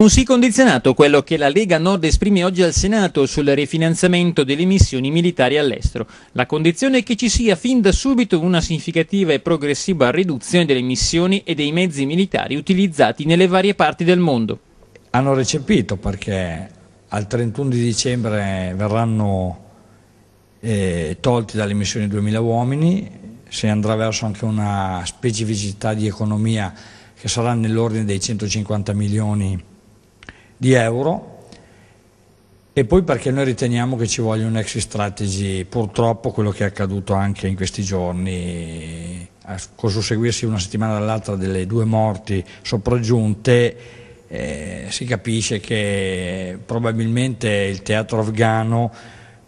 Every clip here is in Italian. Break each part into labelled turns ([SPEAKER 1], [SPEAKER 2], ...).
[SPEAKER 1] Un sì condizionato quello che la Lega Nord esprime oggi al Senato sul rifinanziamento delle missioni militari all'estero. La condizione è che ci sia fin da subito una significativa e progressiva riduzione delle missioni e dei mezzi militari utilizzati nelle varie parti del mondo.
[SPEAKER 2] Hanno recepito perché al 31 di dicembre verranno eh, tolti dalle missioni 2000 uomini, si andrà verso anche una specificità di economia che sarà nell'ordine dei 150 milioni di euro di euro e poi perché noi riteniamo che ci voglia un exit strategy, purtroppo quello che è accaduto anche in questi giorni, con susseguirsi una settimana dall'altra delle due morti sopraggiunte, eh, si capisce che probabilmente il teatro afghano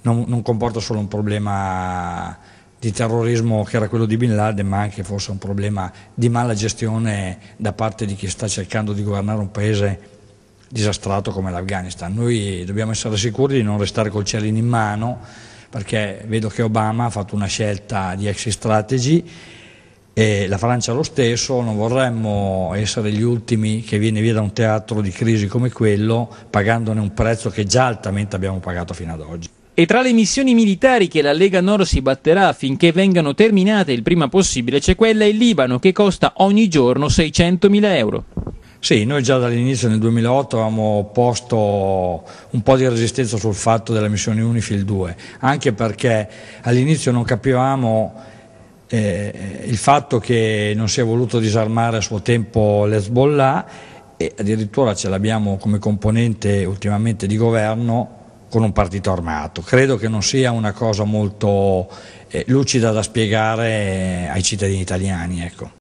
[SPEAKER 2] non, non comporta solo un problema di terrorismo che era quello di Bin Laden, ma anche forse un problema di mala gestione da parte di chi sta cercando di governare un paese disastrato come l'Afghanistan. Noi dobbiamo essere sicuri di non restare col cielino in mano perché vedo che Obama ha fatto una scelta di exit strategy e la Francia lo stesso, non vorremmo essere gli ultimi che viene via da un teatro di crisi come quello pagandone un prezzo che già altamente abbiamo pagato fino ad oggi.
[SPEAKER 1] E tra le missioni militari che la Lega Nord si batterà affinché vengano terminate il prima possibile c'è quella in Libano che costa ogni giorno 600.000 euro. Sì, noi già dall'inizio nel 2008
[SPEAKER 2] avevamo posto un po' di resistenza sul fatto della missione UNIFIL 2, anche perché all'inizio non capivamo eh, il fatto che non si è voluto disarmare a suo tempo l'Hezbollah e addirittura ce l'abbiamo come componente ultimamente di governo con un partito armato. Credo che non sia
[SPEAKER 1] una cosa molto eh, lucida da spiegare eh, ai cittadini italiani. Ecco.